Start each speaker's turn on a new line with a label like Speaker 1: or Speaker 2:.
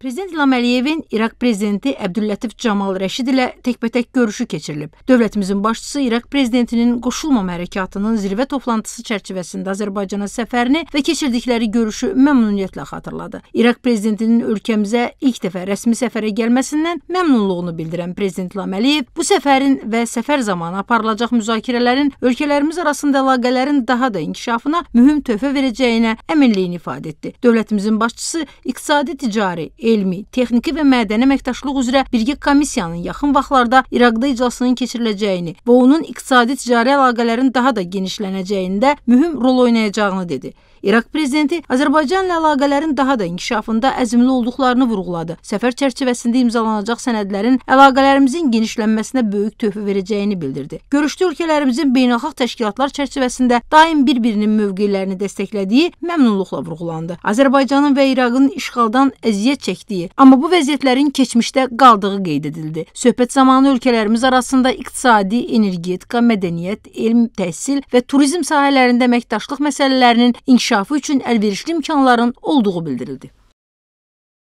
Speaker 1: Prezident İlham Əliyevin İraq prezidenti Əbdüllətif Camal Rəşid ilə təkbətək görüşü keçirilib. Dövlətimizin başçısı İraq prezidentinin qoşulmama hərəkatının zirvə toplantısı çərçivəsində Azərbaycana səfərini və keçirdikləri görüşü məmnuniyyətlə xatırladı. İraq prezidentinin ölkəmizə ilk dəfə rəsmi səfərə gəlməsindən məmnunluğunu bildirən prezident İlham Əliyev bu səfərin və səfər zamanı aparılacaq müzakirələrin ölkələrimiz arasında əlaqələrin daha da inkişafına mühüm töhfə verəcəyinə əminliyini ifadə etdi. Dövlətimizin başçısı iqtisadi, ticari, elmi, texniki və mədəni əməkdaşlıq üzrə birgə komissiyanın yaxın vaxtlarda İraqda iclasının keçiriləcəyini və onun iqtisadi-ticari əlaqələrin daha da genişlənəcəyində mühüm rol oynayacağını dedi. İraq prezidenti Azərbaycanla əlaqələrin daha da inkişafında əzmli olduqlarını vurğuladı. Səfər çərçivəsində imzalanacaq sənədlərin əlaqələrimizin genişlənməsinə böyük töhfə verəcəyini bildirdi. Görüşdə ölkələrimizin beynəlxalq təşkilatlar çərçivəsində daim bir-birinin mövqelərini dəstəklədiyi məmnunluqla vurğulandı. Azərbaycanın və İraqın işğaldan əziyyət çəkdiyi çəkdiyi, amma bu vəziyyətlərin keçmişdə qaldığı qeyd edildi. Söhbət zamanı ölkələrimiz arasında iqtisadi, energetika, mədəniyyət, elm, təhsil və turizm sahələrində əməkdaşlıq məsələlərinin inkişafı üçün əlverişli imkanların olduğu bildirildi.